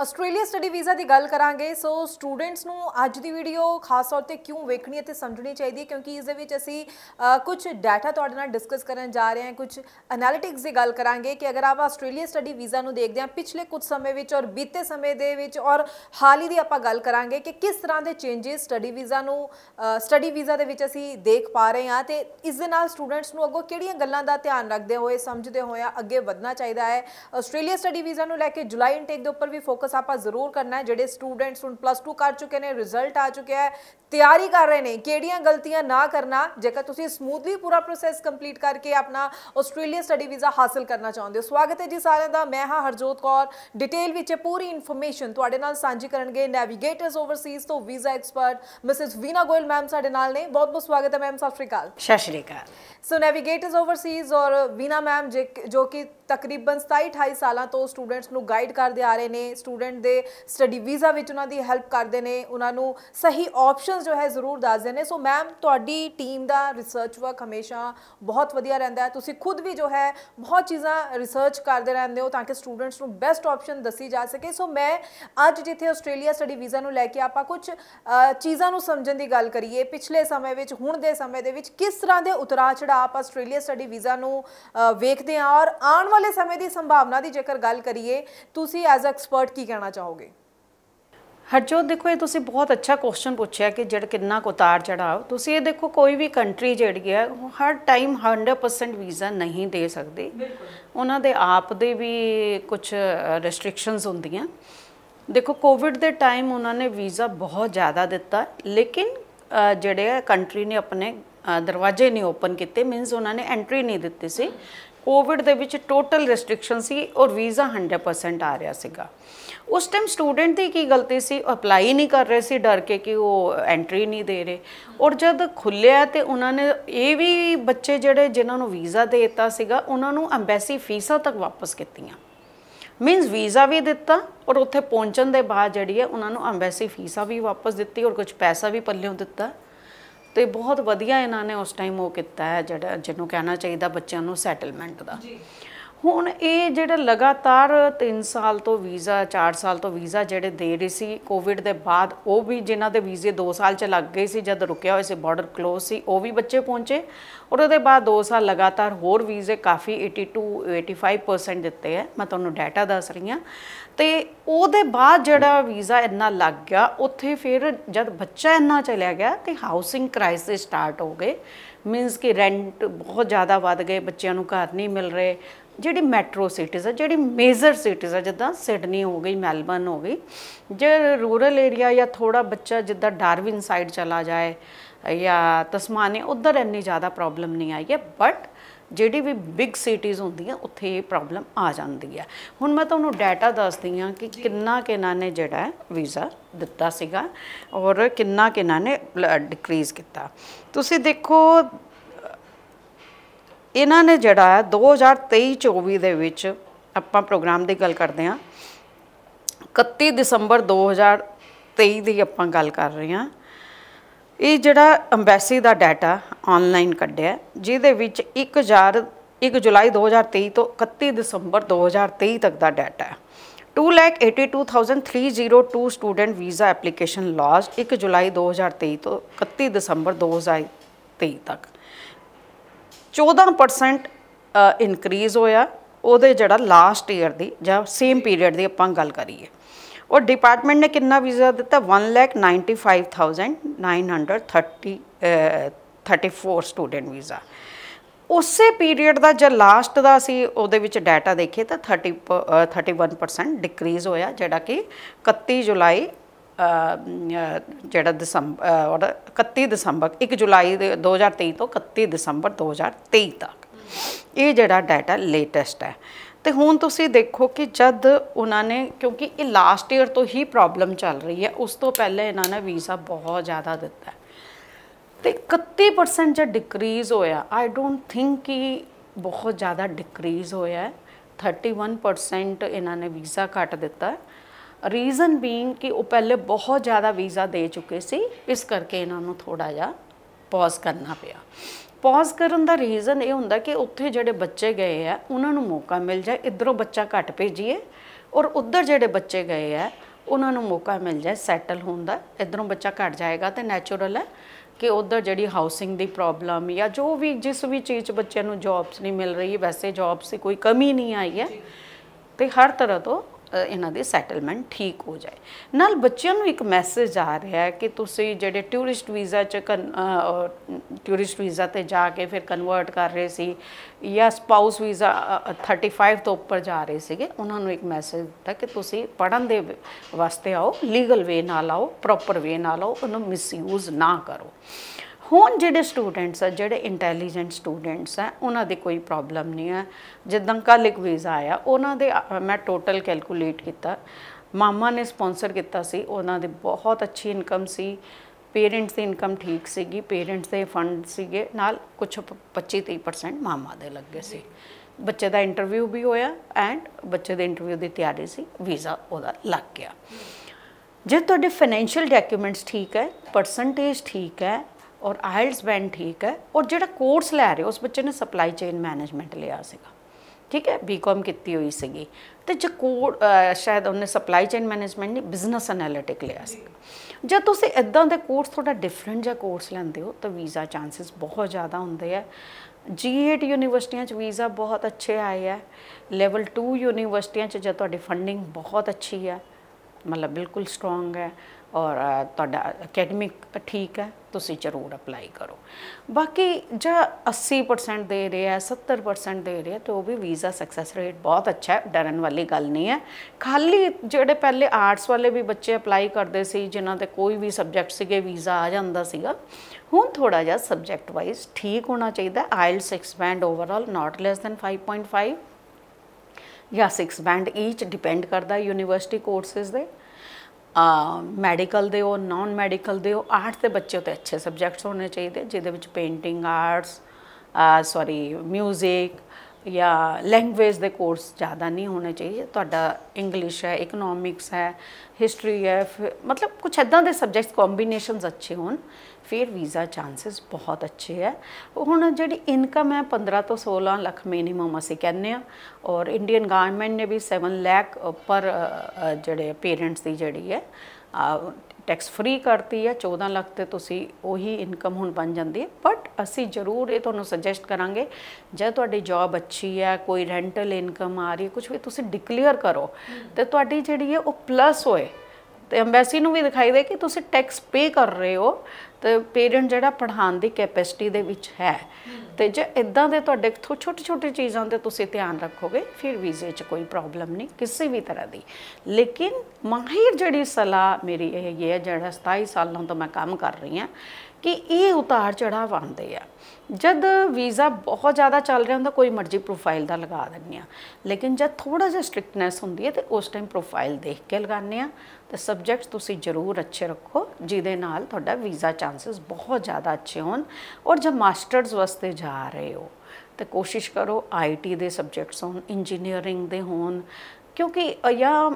Australia study visa ਦੀ ਗੱਲ ਕਰਾਂਗੇ so students ਨੂੰ ਅੱਜ ਦੀ ਵੀਡੀਓ ਖਾਸ ਤੌਰ ਤੇ ਕਿਉਂ ਵੇਖਣੀ ਅਤੇ ਸਮਝਣੀ ਚਾਹੀਦੀ ਹੈ ਕਿਉਂਕਿ ਇਸ ਦੇ ਵਿੱਚ ਅਸੀਂ ਕੁਝ ਡਾਟਾ ਤੁਹਾਡੇ ਨਾਲ ਡਿਸਕਸ ਕਰਨ ਜਾ ਰਹੇ ਹਾਂ ਕੁਝ ਐਨਾਲਿਟਿਕਸ ਦੀ ਗੱਲ ਕਰਾਂਗੇ ਕਿ ਅਗਰ ਆਪ ਆਸਟ੍ਰੇਲੀਆ ਸਟੱਡੀ ਵੀਜ਼ਾ ਨੂੰ ਦੇਖਦੇ ਹਾਂ ਪਿਛਲੇ ਕੁਝ ਸਮੇਂ ਵਿੱਚ ਔਰ ਬੀਤੇ ਸਮੇਂ ਦੇ ਵਿੱਚ ਔਰ ਹਾਲ ਹੀ ਦੀ ਆਪਾਂ ਗੱਲ ਕਰਾਂਗੇ ਕਿ ਕਿਸ ਤਰ੍ਹਾਂ ਦੇ ਚੇਂਜਸ ਸਟੱਡੀ ਵੀਜ਼ਾ ਨੂੰ ਸਟੱਡੀ ਵੀਜ਼ਾ ਦੇ ਵਿੱਚ ਅਸੀਂ ਦੇਖ ਪਾ ਰਹੇ ਹਾਂ ਤੇ ਇਸ ਦੇ ਨਾਲ ਸਟੂਡੈਂਟਸ ਨੂੰ ਅੱਗੋਂ ਕਿਹੜੀਆਂ ਗੱਲਾਂ ਦਾ ਧਿਆਨ ਰੱਖਦੇ ਹੋਏ ਸਮਝਦੇ ਹੋਏ ਅੱਗੇ ਵਧਣਾ ਚਾਹੀਦਾ ਹੈ ਆਸਟ੍ਰੇਲੀਆ ਸਟੱਡੀ ਵੀਜ਼ਾ ਨੂੰ ਲੈ ਕੇ ਜੁਲਾਈ ਇਨਟੇਕ ਦੇ ਉੱਪਰ ਵੀ ਫੋਕਸ ਫੋਕਸ ਆਪਾਂ ਜ਼ਰੂਰ ਕਰਨਾ ਹੈ ਜਿਹੜੇ ਸਟੂਡੈਂਟਸ ਹੁਣ ਪਲੱਸ 2 ਕਰ ਚੁੱਕੇ ਨੇ ਰਿਜ਼ਲਟ ਆ ਚੁੱਕਿਆ ਹੈ ਤਿਆਰੀ ਕਰ ਰਹੇ ਨੇ ਕਿਹੜੀਆਂ ਗਲਤੀਆਂ ਨਾ ਕਰਨਾ ਜੇਕਰ ਤੁਸੀਂ ਸਮੂਥਲੀ ਪੂਰਾ ਪ੍ਰੋਸੈਸ ਕੰਪਲੀਟ ਕਰਕੇ ਆਪਣਾ ਆਸਟ੍ਰੇਲੀਆ ਸਟੱਡੀ ਵੀਜ਼ਾ ਹਾਸਲ ਕਰਨਾ ਚਾਹੁੰਦੇ ਹੋ ਸਵਾਗਤ ਹੈ ਜੀ ਸਾਰਿਆਂ ਦਾ ਮੈਂ ਹਾਂ ਹਰਜੋਤ ਕੌਰ ਡਿਟੇਲ ਵਿੱਚ ਪੂਰੀ ਇਨਫੋਰਮੇਸ਼ਨ ਤੁਹਾਡੇ ਨਾਲ ਸਾਂਝੀ ਕਰਨਗੇ ਨੈਵੀਗੇਟਰਸ ਓਵਰਸੀਜ਼ ਤੋਂ visa expert Mrs Veena Goyal ma'am ਸਾਡੇ ਨਾਲ ਨੇ ਬਹੁਤ ਬਹੁਤ ਸਵਾਗਤ ਹੈ ਮੈਮ ਸਤਿ ਸ਼੍ਰੀ ਅਕਾਲ ਸਤਿ ਸ਼੍ਰੀ ਅਕਾਲ ਸੋ ਨੈਵੀਗੇਟਰਸ ਓਵਰਸੀਜ਼ ਔਰ ਵੀਨਾ ਮੈਮ ਜੋ ਕਿ ਤਕਰੀਬਨ 27 28 ਸਾਲਾਂ ਤੋਂ ਸਟੂਡੈਂਟਸ ਨੂੰ ਗਾਈਡ ਕਰਦੇ ਆ ਰਹੇ ਨੇ ਸਟੂਡੈਂਟ ਦੇ ਸਟੱਡੀ ਵੀਜ਼ਾ ਵਿੱਚ ਉਹਨਾਂ ਦੀ ਹੈਲਪ ਕਰਦੇ ਨੇ ਉਹਨਾਂ ਨੂੰ ਸਹੀ ਆਪਸ਼ਨਸ ਜੋ ਹੈ ਜ਼ਰੂਰ ਦੱਸਦੇ ਨੇ ਸੋ ਮੈਮ ਤੁਹਾਡੀ ਟੀਮ ਦਾ ਰਿਸਰਚ ਵਰਕ ਹਮੇਸ਼ਾ ਬਹੁਤ ਵਧੀਆ ਰਹਿੰਦਾ ਹੈ ਤੁਸੀਂ ਖੁਦ ਵੀ ਜੋ ਹੈ ਬਹੁਤ ਚੀਜ਼ਾਂ ਰਿਸਰਚ ਕਰਦੇ ਰਹਿੰਦੇ ਹੋ ਤਾਂ ਕਿ ਸਟੂਡੈਂਟਸ ਨੂੰ ਬੈਸਟ ਆਪਸ਼ਨ ਦੱਸੀ ਜਾ ਸਕੇ ਸੋ ਮੈਂ ਅੱਜ ਜਿੱਥੇ ਆਸਟ੍ਰੇਲੀਆ ਸਟੱਡੀ ਵੀਜ਼ਾ ਨੂੰ ਲੈ ਕੇ ਆਪਾਂ ਕੁਝ ਚੀਜ਼ਾਂ ਨੂੰ ਸਮਝਣ ਦੀ ਗੱਲ ਕਰੀਏ ਪਿਛਲੇ ਸਮੇਂ ਵਿੱਚ ਹੁਣ ਦੇ ਸਮੇਂ ਦੇ ਵਿੱਚ ਕਿਸ ਤਰ੍ਹਾਂ ਦੇ ਉਤਰਾਅ ਚੜਾਅ ਆਪ ਆਸਟ੍ਰੇਲੀਆ ਸਟੱਡੀ ਵੀਜ਼ਾ ਨੂੰ ਵੇਖਦੇ ਹਾਂ ਔਰ ਆਉਣ ਵਾਲੇ ਸਮੇਂ ਦੀ ਸੰਭਾਵਨਾ ਦੀ ਜੇਕਰ ਗੱਲ ਕਰੀਏ ਤੁਸੀਂ ਐਜ਼ ਐਕਸਪਰਟ ਕੀ ਕਹਿਣਾ ਚਾਹੋਗੇ ਹਰਜੋਤ ਦੇਖੋ ਇਹ ਤੁਸੀਂ ਬਹੁਤ ਅੱਛਾ ਕੁਐਸਚਨ ਪੁੱਛਿਆ ਕਿ ਜਿਹੜਾ ਕਿੰਨਾ ਕੁ ਉਤਾਰ ਚੜਾਵ ਤੁਸੀਂ ਇਹ ਦੇਖੋ ਕੋਈ ਵੀ ਕੰਟਰੀ ਜਿਹੜੀ ਹੈ ਉਹ ਹਰ ਟਾਈਮ 100% ਵੀਜ਼ਾ ਨਹੀਂ ਦੇ ਸਕਦੇ ਉਹਨਾਂ ਦੇ ਆਪ ਦੇ ਵੀ ਕੁਝ ਰੈਸਟ੍ਰਿਕਸ਼ਨਸ ਹੁੰਦੀਆਂ ਦੇਖੋ ਕੋਵਿਡ ਦੇ ਟਾਈਮ ਉਹਨਾਂ ਨੇ ਵੀਜ਼ਾ ਬਹੁਤ ਜ਼ਿਆਦਾ ਦਿੱਤਾ ਲੇਕਿਨ ਜਿਹੜੇ ਕੰਟਰੀ ਨੇ ਆਪਣੇ ਦਰਵਾਜ਼ੇ ਨਹੀਂ ਓਪਨ ਕੀਤੇ ਮੀਨਸ ਉਹਨਾਂ ਨੇ ਐਂਟਰੀ ਨਹੀਂ ਦਿੱਤੀ ਸੀ ਕੋਵਿਡ ਦੇ ਵਿੱਚ ਟੋਟਲ ਰੈਸਟ੍ਰਿਕਸ਼ਨ ਸੀ ਔਰ ਵੀਜ਼ਾ 100% ਆ ਰਿਹਾ ਸੀਗਾ ਉਸ ਟਾਈਮ ਸਟੂਡੈਂਟ ਦੀ ਕੀ ਗਲਤੀ ਸੀ ਅਪਲਾਈ ਨਹੀਂ ਕਰ ਰਹੇ ਸੀ ਡਰ ਕੇ ਕਿ ਉਹ ਐਂਟਰੀ ਨਹੀਂ ਦੇ ਰਹੇ ਔਰ ਜਦ ਖੁੱਲਿਆ ਤੇ ਉਹਨਾਂ ਨੇ ਇਹ ਵੀ ਬੱਚੇ ਜਿਹੜੇ ਜਿਨ੍ਹਾਂ ਨੂੰ ਵੀਜ਼ਾ ਦੇ ਦਿੱਤਾ ਸੀਗਾ ਉਹਨਾਂ ਨੂੰ ਐਮਬੈਸੀ ਫੀਸਾਂ ਤੱਕ ਵਾਪਸ ਕੀਤੀਆਂ ਮੀਨਸ ਵੀਜ਼ਾ ਵੀ ਦਿੱਤਾ ਔਰ ਉੱਥੇ ਪਹੁੰਚਣ ਦੇ ਬਾਅਦ ਜਿਹੜੀ ਹੈ ਉਹਨਾਂ ਨੂੰ ਐਮਬੈਸੀ ਫੀਸਾਂ ਵੀ ਵਾਪਸ ਦਿੱਤੀ ਔਰ ਕੁਝ ਪੈਸਾ ਵੀ ਪੱਲੇੋਂ ਦਿੱਤਾ ਤੇ ਬਹੁਤ ਵਧੀਆ ਇਹਨਾਂ ਨੇ ਉਸ ਟਾਈਮ ਉਹ ਕੀਤਾ ਹੈ ਜਿਹੜਾ ਜਿਹਨੂੰ ਕਹਿਣਾ ਚਾਹੀਦਾ ਬੱਚਿਆਂ ਨੂੰ ਸੈਟਲਮੈਂਟ ਦਾ ਜੀ ਹੁਣ ਇਹ ਜਿਹੜਾ ਲਗਾਤਾਰ 3 ਸਾਲ ਤੋਂ ਵੀਜ਼ਾ 4 ਸਾਲ ਤੋਂ ਵੀਜ਼ਾ ਜਿਹੜੇ ਦੇ ਰਹੇ ਸੀ ਕੋਵਿਡ ਦੇ ਬਾਅਦ ਉਹ ਵੀ ਜਿਨ੍ਹਾਂ ਦੇ ਵੀਜ਼ੇ 2 ਸਾਲ ਚ ਲੱਗ ਗਏ ਸੀ ਜਦ ਰੁਕਿਆ ਹੋਇਆ ਸੀ ਬਾਰਡਰ ਕਲੋਜ਼ ਸੀ ਉਹ ਵੀ ਬੱਚੇ ਪਹੁੰਚੇ ਔਰ ਉਹਦੇ ਬਾਅਦ 2 ਸਾਲ ਲਗਾਤਾਰ ਹੋਰ ਵੀਜ਼ੇ ਕਾਫੀ 82 85% ਦਿੱਤੇ ਹੈ ਮੈਂ ਤੁਹਾਨੂੰ ਡਾਟਾ ਦੱਸ ਰਹੀ ਹਾਂ ਤੇ ਉਹਦੇ ਬਾਅਦ ਜਿਹੜਾ ਵੀਜ਼ਾ ਇੰਨਾ ਲੱਗ ਗਿਆ ਉੱਥੇ ਫਿਰ ਜਦ ਬੱਚਾ ਇੰਨਾ ਚਲਿਆ ਗਿਆ ਤੇ ਹਾਊਸਿੰਗ ਕ੍ਰਾਈਸਿਸ ਸਟਾਰਟ ਹੋ ਗਏ ਮੀਨਸ ਕਿ ਰੈਂਟ ਬਹੁਤ ਜ਼ਿਆਦਾ ਵਧ ਗਏ ਬੱਚਿਆਂ ਨੂੰ ਘਰ ਨਹੀਂ ਮਿਲ ਰਹੇ ਜਿਹੜੀ ਮੈਟਰੋ ਸਿਟੀਜ਼ ਆ ਜਿਹੜੀ ਮੇਜਰ ਸਿਟੀਜ਼ ਆ ਜਿੱਦਾਂ ਸਿਡਨੀ ਹੋ ਗਈ ਮੈਲਬਨ ਹੋ ਗਈ ਜੇ ਰੂਰਲ ਏਰੀਆ ਜਾਂ ਥੋੜਾ ਬੱਚਾ ਜਿੱਦਾਂ ਡਾਰਵਿਨ ਸਾਈਡ ਚਲਾ ਜਾਏ ਜਾਂ ਤਸਮਾਨੇ ਉਧਰ ਇੰਨੀ ਜ਼ਿਆਦਾ ਪ੍ਰੋਬਲਮ ਨਹੀਂ ਆਈ ਹੈ ਬਟ ਜਿਹੜੀ ਵੀ ਬਿਗ ਸਿਟੀਜ਼ ਹੁੰਦੀਆਂ ਉੱਥੇ ਇਹ ਪ੍ਰੋਬਲਮ ਆ ਜਾਂਦੀ ਹੈ ਹੁਣ ਮੈਂ ਤੁਹਾਨੂੰ ਡਾਟਾ ਦੱਸਦੀ ਹਾਂ ਕਿ ਕਿੰਨਾ ਕਿਨਾਂ ਨੇ ਜਿਹੜਾ ਵੀਜ਼ਾ ਦਿੱਤਾ ਸੀਗਾ ਔਰ ਕਿੰਨਾ ਕਿਨਾਂ ਨੇ ਡਿਕਰੀਜ਼ ਕੀਤਾ ਤੁਸੀਂ ਦੇਖੋ ਇਹਨਾਂ ਨੇ ਜਿਹੜਾ 2023-24 ਦੇ ਵਿੱਚ ਆਪਾਂ ਪ੍ਰੋਗਰਾਮ ਦੀ ਗੱਲ ਕਰਦੇ ਹਾਂ 31 ਦਸੰਬਰ 2023 ਦੀ ਆਪਾਂ ਗੱਲ ਕਰ ਰਹੇ ਹਾਂ ਇਹ ਜਿਹੜਾ ਐਮਬੈਸੀ ਦਾ ਡਾਟਾ ਆਨਲਾਈਨ ਕੱਢਿਆ ਜਿਹਦੇ ਵਿੱਚ 1000 1 ਜੁਲਾਈ 2023 ਤੋਂ 31 ਦਸੰਬਰ 2023 ਤੱਕ ਦਾ ਡਾਟਾ ਹੈ 282302 ਸਟੂਡੈਂਟ ਵੀਜ਼ਾ ਐਪਲੀਕੇਸ਼ਨ ਲਾਸਟ 1 ਜੁਲਾਈ 2023 ਤੋਂ 31 ਦਸੰਬਰ 2023 ਤੱਕ 14% ਇਨਕਰੀਜ਼ ਹੋਇਆ ਉਹਦੇ ਜਿਹੜਾ ਲਾਸਟ ਈਅਰ ਦੀ ਜਾਂ ਸੇਮ ਪੀਰੀਅਡ ਦੀ ਆਪਾਂ ਗੱਲ ਕਰੀਏ ਉਹ ਡਿਪਾਰਟਮੈਂਟ ਨੇ ਕਿੰਨਾ ਵੀਜ਼ਾ ਦਿੱਤਾ 195930 34 ਸਟੂਡੈਂਟ ਵੀਜ਼ਾ ਉਸੇ ਪੀਰੀਅਡ ਦਾ ਜੇ ਲਾਸਟ ਦਾ ਸੀ ਉਹਦੇ ਵਿੱਚ ਡਾਟਾ ਦੇਖੀਏ ਤਾਂ 30 31% ਡਿਕਰੀਜ਼ ਹੋਇਆ ਜਿਹੜਾ ਕਿ 31 ਜੁਲਾਈ ਜਿਹੜਾ ਦਸੰਬਰ ਉਹਦਾ 31 ਦਸੰਬਰ 1 ਜੁਲਾਈ 2023 ਤੋਂ 31 ਦਸੰਬਰ 2023 ਤੱਕ ਇਹ ਜਿਹੜਾ ਡਾਟਾ ਲੇਟੈਸਟ ਹੈ ਤੇ ਹੁਣ ਤੁਸੀਂ ਦੇਖੋ ਕਿ ਜਦ ਉਹਨਾਂ ਨੇ ਕਿਉਂਕਿ ਇਹ ਲਾਸਟ ਈਅਰ ਤੋਂ ਹੀ ਪ੍ਰੋਬਲਮ ਚੱਲ ਰਹੀ ਹੈ ਉਸ ਤੋਂ ਪਹਿਲੇ ਇਹਨਾਂ ਨੇ ਵੀਜ਼ਾ ਬਹੁਤ ਜ਼ਿਆਦਾ ਦਿੱਤਾ ਤੇ 31% ਜੇ ਡਿਕਰੀਜ਼ ਹੋਇਆ ਆਈ ਡੋਨਟ ਥਿੰਕ ਕਿ ਬਹੁਤ ਜ਼ਿਆਦਾ ਡਿਕਰੀਜ਼ ਹੋਇਆ 31% ਇਹਨਾਂ ਨੇ ਵੀਜ਼ਾ ਘਟ ਦਿੱਤਾ ਰੀਜ਼ਨ ਬੀਇੰਗ ਕਿ ਉਹ ਪਹਿਲੇ ਬਹੁਤ ਜ਼ਿਆਦਾ ਵੀਜ਼ਾ ਦੇ ਚੁੱਕੇ ਸੀ ਇਸ ਕਰਕੇ ਇਹਨਾਂ ਨੂੰ ਥੋੜਾ ਜਿਹਾ ਪਾਜ਼ ਕਰਨਾ ਪਿਆ ਪਾਜ਼ ਕਰਨ ਦਾ ਰੀਜ਼ਨ ਇਹ ਹੁੰਦਾ ਕਿ ਉੱਥੇ ਜਿਹੜੇ ਬੱਚੇ ਗਏ ਆ ਉਹਨਾਂ ਨੂੰ ਮੌਕਾ ਮਿਲ ਜਾਏ ਇਧਰੋਂ ਬੱਚਾ ਘੱਟ ਭੇਜੀਏ ਔਰ ਉਧਰ ਜਿਹੜੇ ਬੱਚੇ ਗਏ ਆ ਉਹਨਾਂ ਨੂੰ ਮੌਕਾ ਮਿਲ ਜਾਏ ਸੈਟਲ ਹੋਣ ਦਾ ਇਧਰੋਂ ਬੱਚਾ ਘੱਟ ਜਾਏਗਾ ਤੇ ਨੈਚੁਰਲ ਹੈ ਕਿ ਉਧਰ ਜਿਹੜੀ ਹਾਊਸਿੰਗ ਦੀ ਪ੍ਰੋਬਲਮ ਜਾਂ ਜੋ ਵੀ ਜਿਸ ਵੀ ਚੀਜ਼ ਬੱਚਿਆਂ ਨੂੰ ਜੌਬਸ ਨਹੀਂ ਮਿਲ ਰਹੀ ਵੈਸੇ ਜੌਬਸ ਦੀ ਕੋਈ ਕਮੀ ਨਹੀਂ ਆਈ ਹੈ ਤੇ ਹਰ ਤਰ੍ਹਾਂ ਤੋਂ ਇਹਨਾਂ ਦੀ ਸੈਟਲਮੈਂਟ ਠੀਕ ਹੋ ਜਾਏ ਨਾਲ ਬੱਚਿਆਂ ਨੂੰ ਇੱਕ ਮੈਸੇਜ ਆ ਰਿਹਾ ਹੈ ਕਿ ਤੁਸੀਂ ਜਿਹੜੇ ਟੂਰਿਸਟ ਵੀਜ਼ਾ ਚ ਟੂਰਿਸਟ ਵੀਜ਼ਾ ਤੇ ਜਾ ਕੇ ਫਿਰ ਕਨਵਰਟ ਕਰ ਰਹੇ ਸੀ ਜਾਂ ਸਪਾਊਸ ਵੀਜ਼ਾ 35 ਤੋਂ ਉੱਪਰ ਜਾ ਰਹੇ ਸੀਗੇ ਉਹਨਾਂ ਨੂੰ ਇੱਕ ਮੈਸੇਜ ਦਿੱਤਾ ਕਿ ਤੁਸੀਂ ਪੜਨ ਦੇ ਵਾਸਤੇ ਆਓ ਲੀਗਲ ਵੇ ਨਾਲ ਆਓ ਪ੍ਰੋਪਰ ਵੇ ਨਾਲ ਆਓ ਉਹਨੂੰ ਮਿਸਯੂਜ਼ ਨਾ ਕਰੋ ਹੁਣ ਜਿਹੜੇ ਸਟੂਡੈਂਟਸ ਆ ਜਿਹੜੇ ਇੰਟੈਲੀਜੈਂਟ ਸਟੂਡੈਂਟਸ ਆ ਉਹਨਾਂ ਦੇ ਕੋਈ ਪ੍ਰੋਬਲਮ ਨਹੀਂ ਆ ਜਿੱਦਾਂ ਕੱਲ ਇੱਕ ਵੀਜ਼ਾ ਆਇਆ ਉਹਨਾਂ ਦੇ ਮੈਂ ਟੋਟਲ ਕੈਲਕੂਲੇਟ ਕੀਤਾ ਮਾਮਾ ਨੇ ਸਪான்ਸਰ ਕੀਤਾ ਸੀ ਉਹਨਾਂ ਦੇ ਬਹੁਤ ਅੱਛੀ ਇਨਕਮ ਸੀ ਪੇਰੈਂਟਸ ਦੀ ਇਨਕਮ ਠੀਕ ਸੀਗੀ ਪੇਰੈਂਟਸ ਦੇ ਫੰਡ ਸੀਗੇ ਨਾਲ ਕੁਝ 25-30% ਮਾਮਾ ਦੇ ਲੱਗੇ ਸੀ ਬੱਚੇ ਦਾ ਇੰਟਰਵਿਊ ਵੀ ਹੋਇਆ ਐਂਡ ਬੱਚੇ ਦੇ ਇੰਟਰਵਿਊ ਦੀ ਤਿਆਰੀ ਸੀ ਵੀਜ਼ਾ ਉਹਦਾ ਲੱਗ ਗਿਆ ਜੇ ਤੁਹਾਡੇ ਫਾਈਨੈਂਸ਼ੀਅਲ ਡਾਕੂਮੈਂਟਸ ਠੀਕ ਹੈ ਪਰਸੈਂਟੇਜ ਠੀਕ ਹੈ ਔਰ ਆਇਲਸ ਬੈਂਡ ਠੀਕ ਹੈ ਔਰ ਜਿਹੜਾ ਕੋਰਸ ਲੈ ਰਿਹਾ ਉਸ ਬੱਚੇ ਨੇ ਸਪਲਾਈ ਚੇਨ ਮੈਨੇਜਮੈਂਟ ਲਿਆ ਸੀਗਾ ਠੀਕ ਹੈ ਬੀਕਮ ਕੀਤੀ ਹੋਈ ਸੀਗੀ ਤੇ ਜੇ ਕੋਡ ਸ਼ਾਇਦ ਉਹਨੇ ਸਪਲਾਈ ਚੇਨ ਮੈਨੇਜਮੈਂਟ ਨਹੀਂ ਬਿਜ਼ਨਸ ਐਨਾਲਿਟਿਕ ਲਿਆ ਸੀ ਜੇ ਤੁਸੀਂ ਇਦਾਂ ਦੇ ਕੋਰਸ ਥੋੜਾ ਡਿਫਰੈਂਟ ਜਿਹਾ ਕੋਰਸ ਲੈਂਦੇ ਹੋ ਤਾਂ ਵੀਜ਼ਾ ਚਾਂਸਸ ਬਹੁਤ ਜ਼ਿਆਦਾ ਹੁੰਦੇ ਆ ਜੀਏਟ ਯੂਨੀਵਰਸਿਟੀਆਂ 'ਚ ਵੀਜ਼ਾ ਬਹੁਤ ਅੱਛੇ ਆਏ ਆ ਲੈਵਲ 2 ਯੂਨੀਵਰਸਿਟੀਆਂ 'ਚ ਜੇ ਤੁਹਾਡੀ ਫੰਡਿੰਗ ਬਹੁਤ ਅੱਛੀ ਆ ਮਤਲਬ ਬਿਲਕੁਲ ਸਟਰੋਂਗ ਹੈ ਔਰ ਤੁਹਾਡਾ ਅਕੈਡਮਿਕ ਠੀਕ ਹੈ ਤੁਸੀਂ ਜ਼ਰੂਰ ਅਪਲਾਈ ਕਰੋ ਬਾਕੀ ਜੇ 80% ਦੇ ਰਿਹਾ 70% ਦੇ ਰਿਹਾ ਤਾਂ ਉਹ ਵੀ ਵੀਜ਼ਾ ਸਕਸੈਸ ਰੇਟ ਬਹੁਤ ਅੱਛਾ ਹੈ ਡਰਨ ਵਾਲੀ ਗੱਲ ਨਹੀਂ ਹੈ ਖਾਲੀ ਜਿਹੜੇ ਪਹਿਲੇ ਆਰਟਸ ਵਾਲੇ ਵੀ ਬੱਚੇ ਅਪਲਾਈ ਕਰਦੇ ਸੀ ਜਿਨ੍ਹਾਂ ਤੇ ਕੋਈ ਵੀ ਸਬਜੈਕਟ ਸੀਗੇ ਵੀਜ਼ਾ ਆ ਜਾਂਦਾ ਸੀਗਾ ਹੁਣ ਥੋੜਾ ਜਿਹਾ ਸਬਜੈਕਟ ਵਾਈਜ਼ ਠੀਕ ਹੋਣਾ ਚਾਹੀਦਾ ਆਇਲਸ ਐਕਸਪੈਂਡ ਓਵਰਆਲ ਨਾਟ ਲੈਸ ਦਨ 5.5 ਜਾਂ 6 ਬੈਂਡ ਈਚ ਡਿਪੈਂਡ ਕਰਦਾ ਯੂਨੀਵਰਸਿਟੀ ਕੋਰਸਸ ਦੇ ਮੈਡੀਕਲ ਦੇ ਹੋ ਨਾਨ ਮੈਡੀਕਲ ਦੇ ਹੋ ਆਰਟਸ ਦੇ ਬੱਚੇ ਤੇ ਅੱਛੇ ਸਬਜੈਕਟਸ ਹੋਣੇ ਚਾਹੀਦੇ ਜਿਹਦੇ ਵਿੱਚ ਪੇਂਟਿੰਗ ਆਰਟਸ ਸੌਰੀ 뮤직 ਜਾਂ ਲੈਂਗੁਏਜ ਦੇ ਕੋਰਸ ਜ਼ਿਆਦਾ ਨਹੀਂ ਹੋਣੇ ਚਾਹੀਦੇ ਤੁਹਾਡਾ ਇੰਗਲਿਸ਼ ਹੈ ਇਕਨੋਮਿਕਸ ਹੈ ਹਿਸਟਰੀ ਹੈ ਮਤਲਬ ਕੁਝ ਐਦਾਂ ਦੇ ਸਬਜੈਕਟਸ ਕੰਬੀਨੇਸ਼ਨਸ ਅੱਛੇ ਹੋਣ ਫਿਰ ਵੀਜ਼ਾ ਚਾਂਸਸ ਬਹੁਤ ਅੱਛੇ ਹੈ ਹੁਣ ਜਿਹੜੀ ਇਨਕਮ ਹੈ 15 ਤੋਂ 16 ਲੱਖ ਮਿਨੀਮਮ ਅਸੀਂ ਕਹਿੰਨੇ ਆ ਔਰ ਇੰਡੀਅਨ ਗਵਰਨਮੈਂਟ ਨੇ ਵੀ 7 ਲੱਖ ਪਰ ਜਿਹੜੇ ਪੇਰੈਂਟਸ ਦੀ ਜਿਹੜੀ ਹੈ ਟੈਕਸ ਫ੍ਰੀ ਕਰਤੀ ਹੈ 14 ਲੱਖ ਤੇ ਤੁਸੀਂ ਉਹੀ ਇਨਕਮ ਹੁਣ ਬਣ ਜਾਂਦੀ ਹੈ ਬਟ ਅਸੀਂ ਜ਼ਰੂਰ ਇਹ ਤੁਹਾਨੂੰ ਸੁਜੈਸਟ ਕਰਾਂਗੇ ਜੇ ਤੁਹਾਡੀ ਜੌਬ ਅੱਛੀ ਹੈ ਕੋਈ ਰੈਂਟਲ ਇਨਕਮ ਆ ਰਹੀ ਹੈ ਕੁਝ ਵੀ ਤੁਸੀਂ ਡਿਕਲੇਅਰ ਕਰੋ ਤੇ ਤੁਹਾਡੀ ਜਿਹੜੀ ਹੈ ਉਹ ਪਲੱਸ ਹੋਏ ਤੇ ਐਮਬੈਸੀ ਨੂੰ ਵੀ ਦਿਖਾਈ ਦੇ ਕਿ ਤੁਸੀਂ ਟੈਕਸ ਪੇ ਕਰ ਰਹੇ ਹੋ ਤੇ ਪੇਰੈਂਟ ਜਿਹੜਾ ਪੜ੍ਹਾਉਣ ਦੀ ਕੈਪੈਸਿਟੀ ਦੇ ਵਿੱਚ ਹੈ ਤੇ ਜੇ ਇਦਾਂ ਦੇ ਤੁਹਾਡੇ ਤੋਂ ਛੋਟੇ ਛੋਟੇ ਚੀਜ਼ਾਂ ਤੇ ਤੁਸੀਂ ਧਿਆਨ ਰੱਖੋਗੇ ਫਿਰ ਵੀਜ਼ੇ 'ਚ ਕੋਈ ਪ੍ਰੋਬਲਮ ਨਹੀਂ ਕਿਸੇ ਵੀ ਤਰ੍ਹਾਂ ਦੀ ਲੇਕਿਨ ਮਾਹਿਰ ਜਿਹੜੀ ਸਲਾਹ ਮੇਰੀ ਇਹ ਹੈ ਜਿਹੜਾ 27 ਸਾਲਾਂ ਤੋਂ ਮੈਂ ਕੰਮ ਕਰ ਰਹੀ ਹਾਂ ਕਿ ਇਹ ਉਤਾਰ ਚੜਾਵ ਆਉਂਦੇ ਆ ਜਦ ਵੀਜ਼ਾ ਬਹੁਤ ਜ਼ਿਆਦਾ ਚੱਲ ਰਿਹਾ ਹੁੰਦਾ ਕੋਈ ਮਰਜ਼ੀ ਪ੍ਰੋਫਾਈਲ ਦਾ ਲਗਾ ਦਿੰਨੇ ਆ ਲੇਕਿਨ ਜਦ ਥੋੜਾ ਜਿਹਾ ਸਟ੍ਰਿਕਟਨੈਸ ਹੁੰਦੀ ਹੈ ਤੇ ਉਸ ਟਾਈਮ ਪ੍ਰੋਫਾਈਲ ਦੇਖ ਕੇ ਲਗਾਉਂਦੇ ਆ ਤੇ ਸਬਜੈਕਟਸ ਤੁਸੀਂ ਜ਼ਰੂਰ ਅੱਛੇ ਰੱਖੋ ਜਿਹਦੇ ਨਾਲ ਤੁਹਾਡਾ ਵੀਜ਼ਾ ਚਾਂਸਸ ਬਹੁਤ ਜ਼ਿਆਦਾ ਅੱਛੇ ਹੋਣ ਔਰ ਜਦ ਮਾਸਟਰਸ ਵਾਸਤੇ ਜਾ ਰਹੇ ਹੋ ਤੇ ਕੋਸ਼ਿਸ਼ ਕਰੋ ਆਈਟੀ ਦੇ ਸਬਜੈਕਟਸ ਹੋਣ ਇੰਜੀਨੀਅਰਿੰਗ ਦੇ ਹੋਣ ਕਿਉਂਕਿ ਜਾਂ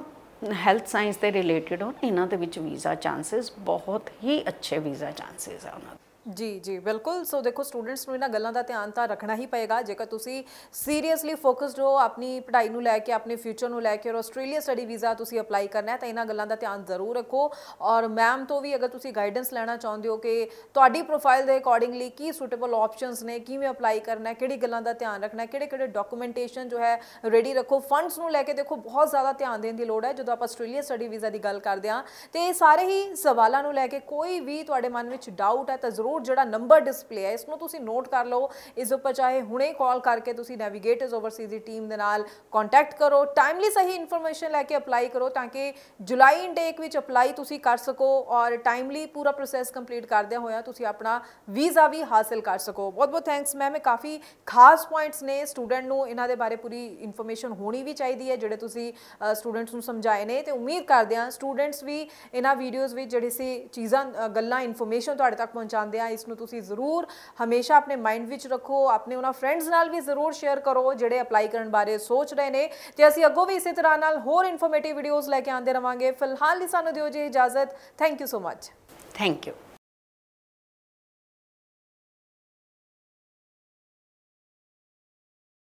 ਹੈਲਥ ਸਾਇੰਸ ਦੇ ਰਿਲੇਟਡ ਹੋਣ ਇਹਨਾਂ ਦੇ ਵਿੱਚ ਵੀਜ਼ਾ ਚਾਂਸਸ ਬਹੁਤ ਹੀ ਅੱਛੇ ਵੀਜ਼ਾ ਚਾਂਸਸ ਆ ਉਹਨਾਂ ਦੇ ਜੀ ਜੀ ਬਿਲਕੁਲ ਸੋ ਦੇਖੋ ਸਟੂਡੈਂਟਸ ਨੂੰ ਇਹਨਾਂ ਗੱਲਾਂ ਦਾ ਧਿਆਨ ਤਾਂ ਰੱਖਣਾ ਹੀ ਪਏਗਾ ਜੇਕਰ ਤੁਸੀਂ ਸੀਰੀਅਸਲੀ ਫੋਕਸਡ ਹੋ ਆਪਣੀ ਪੜ੍ਹਾਈ ਨੂੰ ਲੈ ਕੇ ਆਪਣੇ ਫਿਊਚਰ ਨੂੰ ਲੈ ਕੇ ਔਰ ਆਸਟ੍ਰੇਲੀਆ ਸਟੱਡੀ ਵੀਜ਼ਾ ਤੁਸੀਂ ਅਪਲਾਈ ਕਰਨਾ ਹੈ ਤਾਂ ਇਹਨਾਂ ਗੱਲਾਂ ਦਾ ਧਿਆਨ ਜ਼ਰੂਰ ਰੱਖੋ ਔਰ ਮੈਮ ਤੋਂ ਵੀ ਅਗਰ ਤੁਸੀਂ ਗਾਈਡੈਂਸ ਲੈਣਾ ਚਾਹੁੰਦੇ ਹੋ ਕਿ ਤੁਹਾਡੀ ਪ੍ਰੋਫਾਈਲ ਦੇ ਅਕੋਰਡਿੰਗਲੀ ਕੀ ਸੂਟੇਬਲ ਆਪਸ਼ਨਸ ਨੇ ਕਿਵੇਂ ਅਪਲਾਈ ਕਰਨਾ ਹੈ ਕਿਹੜੀ ਗੱਲਾਂ ਦਾ ਧਿਆਨ ਰੱਖਣਾ ਹੈ ਕਿਹੜੇ ਕਿਹੜੇ ਡਾਕੂਮੈਂਟੇਸ਼ਨ ਜੋ ਹੈ ਰੈਡੀ ਰੱਖੋ ਫੰਡਸ ਨੂੰ ਲੈ ਕੇ ਦੇਖੋ ਬਹੁਤ ਜ਼ਿਆਦਾ ਧਿਆਨ ਦੇਣ ਦੀ ਲੋੜ ਹੈ ਜਦੋਂ ਆਪਾਂ ਆਸਟ੍ਰੇਲੀਆ ਸਟੱਡੀ ਵੀਜ਼ਾ ਦੀ ਗੱਲ ਕਰਦੇ ਹਾਂ ਤੇ ਸਾਰੇ ਹੀ ਸਵਾਲਾਂ ਨੂੰ ਲੈ ਕੇ ਕੋਈ ਵੀ ਤੁਹਾਡੇ ਮਨ ਵਿੱਚ ਡਾਊਟ ਹੈ ਤਾਂ ਜ਼ਰੂਰ ਜ਼ਰੂਰ ਜਿਹੜਾ ਨੰਬਰ ਡਿਸਪਲੇ ਹੈ ਇਸ ਨੂੰ ਤੁਸੀਂ ਨੋਟ ਕਰ ਲਓ ਇਸ ਉੱਪਰ ਚਾਹੇ ਹੁਣੇ ਕਾਲ ਕਰਕੇ ਤੁਸੀਂ ਨੈਵੀਗੇਟਰਸ ਓਵਰਸੀਜ਼ ਦੀ ਟੀਮ ਦੇ ਨਾਲ ਕੰਟੈਕਟ ਕਰੋ ਟਾਈਮਲੀ ਸਹੀ ਇਨਫੋਰਮੇਸ਼ਨ ਲੈ ਕੇ ਅਪਲਾਈ ਕਰੋ ਤਾਂ ਕਿ ਜੁਲਾਈ ਇਨਟੇਕ ਵਿੱਚ ਅਪਲਾਈ ਤੁਸੀਂ ਕਰ ਸਕੋ ਔਰ ਟਾਈਮਲੀ ਪੂਰਾ ਪ੍ਰੋਸੈਸ ਕੰਪਲੀਟ ਕਰਦੇ ਹੋਇਆ ਤੁਸੀਂ ਆਪਣਾ ਵੀਜ਼ਾ ਵੀ ਹਾਸਲ ਕਰ ਸਕੋ ਬਹੁਤ ਬਹੁਤ ਥੈਂਕਸ ਮੈਮ ਇਹ ਕਾਫੀ ਖਾਸ ਪੁਆਇੰਟਸ ਨੇ ਸਟੂਡੈਂਟ ਨੂੰ ਇਹਨਾਂ ਦੇ ਬਾਰੇ ਪੂਰੀ ਇਨਫੋਰਮੇਸ਼ਨ ਹੋਣੀ ਵੀ ਚਾਹੀਦੀ ਹੈ ਜਿਹੜੇ ਤੁਸੀਂ ਸਟੂਡੈਂਟਸ ਨੂੰ ਸਮਝਾਏ ਨੇ ਤੇ ਉਮੀਦ ਕਰਦੇ ਹਾਂ ਸਟੂਡੈਂਟਸ ਵੀ ਇਹਨਾਂ ਵੀਡੀਓਜ਼ ਵਿੱਚ ਜਿਹੜੇ ਸੀ ਚੀਜ਼ਾਂ ਗੱਲਾਂ ਇਨਫੋਰਮੇਸ਼ਨ ਤੁਹਾਡੇ ਤੱਕ ਪਹੁੰਚਾਉਂਦੇ ਆ ਆ ਇਸ ਨੂੰ ਤੁਸੀਂ ਜ਼ਰੂਰ ਹਮੇਸ਼ਾ ਆਪਣੇ ਮਾਈਂਡ ਵਿੱਚ ਰੱਖੋ ਆਪਣੇ ਉਹਨਾਂ ਫਰੈਂਡਸ ਨਾਲ ਵੀ ਜ਼ਰੂਰ ਸ਼ੇਅਰ ਕਰੋ ਜਿਹੜੇ ਅਪਲਾਈ ਕਰਨ ਬਾਰੇ ਸੋਚ ਰਹੇ ਨੇ ਤੇ ਅਸੀਂ ਅੱਗੋਂ ਵੀ ਇਸੇ ਤਰ੍ਹਾਂ ਨਾਲ ਹੋਰ ਇਨਫੋਰਮੇਟਿਵ ਵੀਡੀਓਜ਼ ਲੈ ਕੇ ਆਉਂਦੇ ਰਵਾਂਗੇ ਫਿਲਹਾਲ ਲਈ ਸਾਨੂੰ ਦਿਓ ਜੀ ਇਜਾਜ਼ਤ thank you so much thank you